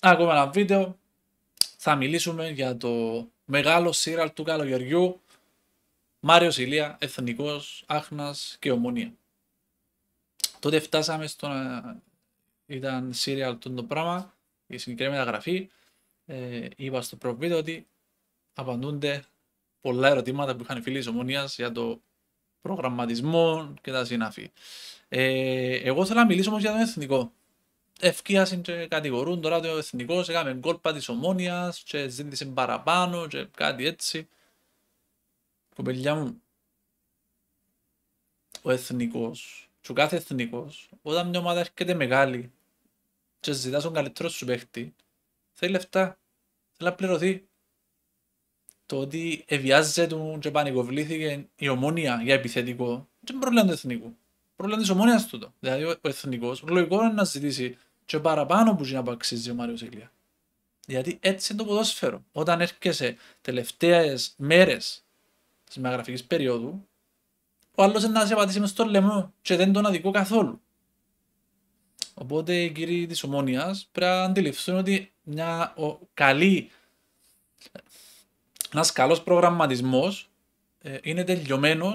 Ακόμα ένα βίντεο θα μιλήσουμε για το μεγάλο σύραλ του καλογεριού Μάριος Ηλία, Εθνικός, Άχνας και Ομονία. Τότε φτάσαμε στο να ήταν σύραλ το πράγμα, η συγκεκριμένη γραφή. Ε, είπα στο πρώτο βίντεο ότι απαντούνται πολλά ερωτήματα που είχαν οι φίλοι Ομονίας για το προγραμματισμό και τα συνάφη. Ε, εγώ θέλω να μιλήσω όμως για τον εθνικό ευκείασαν και κατηγορούν τώρα ότι ο Εθνικός έκαμε κόλπα της ομόνιας και ζήτησε παραπάνω και κάτι έτσι. Κοπελιά μου, ο Εθνικός, και ο κάθε Εθνικός, όταν μια ομάδα έρχεται μεγάλη και ζητάς τον καλύτερο σου παίχτη, θέλει λεφτά, θέλει να πληρωθεί. Το ότι εβιάζεται του και πανικοβλήθηκε η ομόνια για επιθετικό, δεν είναι πρόβλημα του Εθνικού. Πρόβλημα της ομόνιας του. Δηλαδή ο Εθνικός, λογικό είναι να ζητήσει και παραπάνω που να αξίζει ο Μάριος Ηλία. Γιατί έτσι είναι το ποδόσφαιρο. Όταν έρχεσαι τελευταίες μέρες της μεταγραφικής περίοδου, ο άλλος είναι να σε πατήσει μες στο λαιμό και δεν τον αδικό καθόλου. Οπότε οι κύριοι της ομόνοια πρέπει να αντιληφθούν ότι μια ο, καλή. Ένας καλός προγραμματισμός ε, είναι τελειωμένος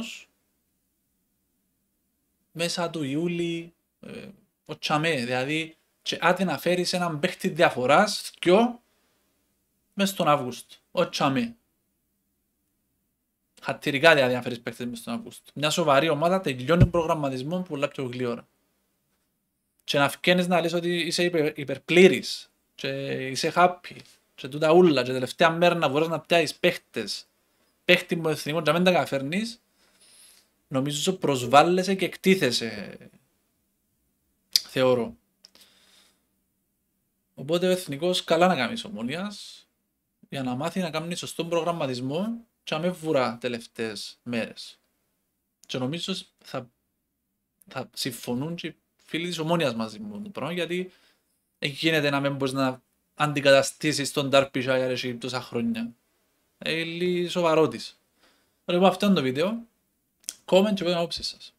μέσα του Ιούλη, ε, ο Τσαμέ. Δηλαδή, και άντε να φέρεις έναν παίχτη διαφοράς δυο μες στον Αύγουστο. Ο Τσαμί. Χαρτηρικά δηλαδή να φέρεις παίχτες μες στον Αύγουστο. Μια σοβαρή ομάδα τελειώνει προγραμματισμό που πολλά πιο γλύωρα. Και να φκένεις να λες ότι είσαι υπε, υπερπλήρης και είσαι happy και τούτα ούλα και τελευταία μέρα να μπορείς να πιάσεις παίχτες παίχτη μου εθνικό και να τα καταφέρνεις νομίζω προσβάλλεσαι και εκτίθεσαι θεωρώ Οπότε ο εθνικός καλά να κάνει ομονίας για να μάθει να κάνει σωστό προγραμματισμό και να με βουρά τελευταίες μέρες. Και νομίζω θα, θα συμφωνούν και οι φίλοι της ομόνοια μαζί μου το πρώτο; γιατί γίνεται να μην μπορείς να αντικαταστήσεις τον Dark για τόσα χρόνια. Ε, είναι σοβαρό τη. Λοιπόν, αυτό είναι το βίντεο. Comment και πείτε την όψη σας.